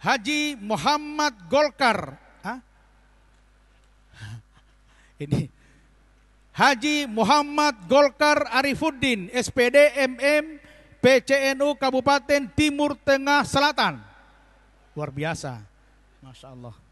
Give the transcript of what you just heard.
Haji Muhammad Golkar. Hah? Ini Haji Muhammad Golkar Arifuddin, SPD MM PCNU Kabupaten Timur Tengah Selatan. Luar biasa. Masya Allah.